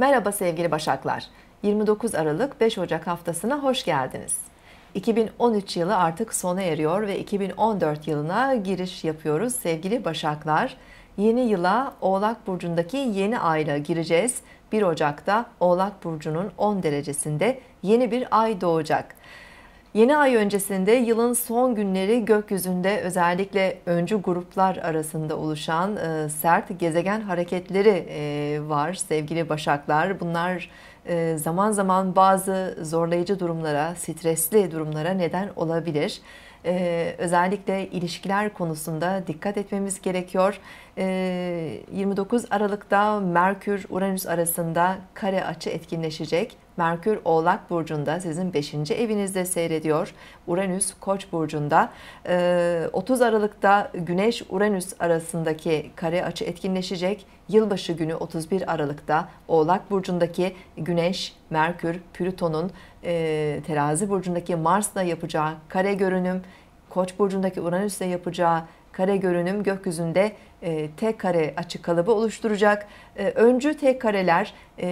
Merhaba sevgili Başaklar. 29 Aralık 5 Ocak haftasına hoş geldiniz. 2013 yılı artık sona eriyor ve 2014 yılına giriş yapıyoruz sevgili Başaklar. Yeni yıla Oğlak burcundaki yeni ayla gireceğiz. 1 Ocak'ta Oğlak burcunun 10 derecesinde yeni bir ay doğacak. Yeni ay öncesinde yılın son günleri gökyüzünde özellikle öncü gruplar arasında oluşan e, sert gezegen hareketleri e, var sevgili Başaklar. Bunlar e, zaman zaman bazı zorlayıcı durumlara, stresli durumlara neden olabilir. E, özellikle ilişkiler konusunda dikkat etmemiz gerekiyor 29 Aralık'ta Merkür Uranüs arasında kare açı etkinleşecek. Merkür Oğlak Burcu'nda sizin 5. evinizde seyrediyor. Uranüs Koç Burcu'nda. 30 Aralık'ta Güneş Uranüs arasındaki kare açı etkinleşecek. Yılbaşı günü 31 Aralık'ta Oğlak Burcu'ndaki Güneş, Merkür, Plüton'un terazi burcundaki Mars'la yapacağı kare görünüm, Koç burcundaki Uranüs'le yapacağı kare görünüm gökyüzünde e, T kare açı kalıbı oluşturacak. E, öncü tek kareler e,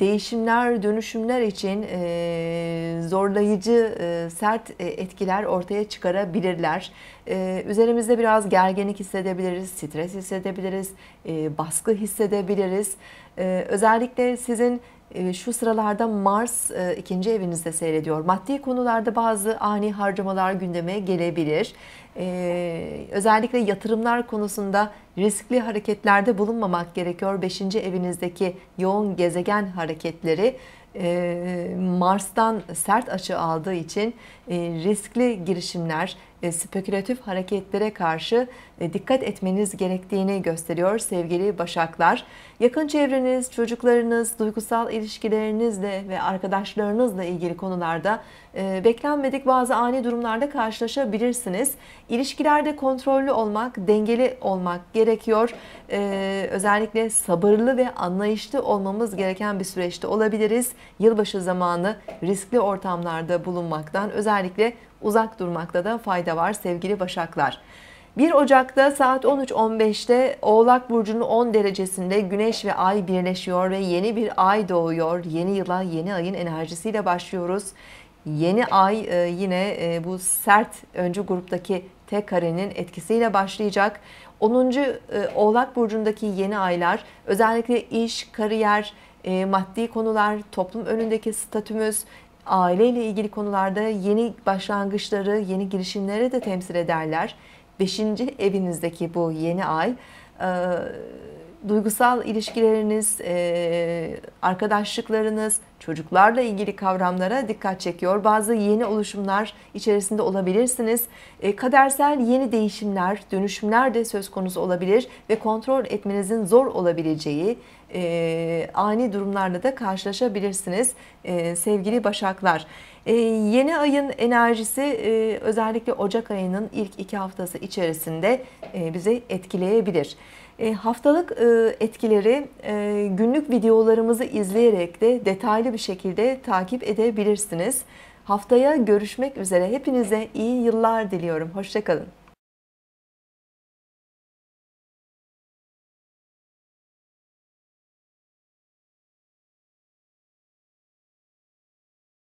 değişimler, dönüşümler için e, zorlayıcı, e, sert e, etkiler ortaya çıkarabilirler. E, üzerimizde biraz gerginlik hissedebiliriz, stres hissedebiliriz, e, baskı hissedebiliriz. Ee, özellikle sizin e, şu sıralarda Mars e, ikinci evinizde seyrediyor. Maddi konularda bazı ani harcamalar gündeme gelebilir. Ee, özellikle yatırımlar konusunda riskli hareketlerde bulunmamak gerekiyor. Beşinci evinizdeki yoğun gezegen hareketleri e, Mars'tan sert açı aldığı için e, riskli girişimler, e, spekülatif hareketlere karşı e, dikkat etmeniz gerektiğini gösteriyor sevgili Başaklar. Yakın çevreniz, çocuklarınız, duygusal ilişkilerinizle ve arkadaşlarınızla ilgili konularda e, beklenmedik bazı ani durumlarda karşılaşabilirsiniz. İlişkilerde kontrollü olmak, dengeli olmak gerekiyor. Özellikle sabırlı ve anlayışlı olmamız gereken bir süreçte olabiliriz. Yılbaşı zamanı riskli ortamlarda bulunmaktan özellikle uzak durmakta da fayda var sevgili Başaklar. 1 Ocak'ta saat 13.15'te Oğlak Burcu'nun 10 derecesinde Güneş ve Ay birleşiyor ve yeni bir ay doğuyor. Yeni yıla yeni ayın enerjisiyle başlıyoruz. Yeni ay e, yine e, bu sert önce gruptaki T karenin etkisiyle başlayacak. 10. E, Oğlak Burcu'ndaki yeni aylar özellikle iş, kariyer, maddi konular, toplum önündeki statümüz, aileyle ilgili konularda yeni başlangıçları, yeni girişimleri de temsil ederler. Beşinci evinizdeki bu yeni ay e, duygusal ilişkileriniz, e, arkadaşlıklarınız, çocuklarla ilgili kavramlara dikkat çekiyor. Bazı yeni oluşumlar içerisinde olabilirsiniz. E, kadersel yeni değişimler, dönüşümler de söz konusu olabilir ve kontrol etmenizin zor olabileceği e, ani durumlarla da karşılaşabilirsiniz e, sevgili Başaklar. E, yeni ayın enerjisi e, özellikle Ocak ayının ilk iki haftası içerisinde e, bizi etkileyebilir. E, haftalık e, etkileri e, günlük videolarımızı izleyerek de detaylı detaylı bir şekilde takip edebilirsiniz. Haftaya görüşmek üzere. Hepinize iyi yıllar diliyorum. Hoşçakalın.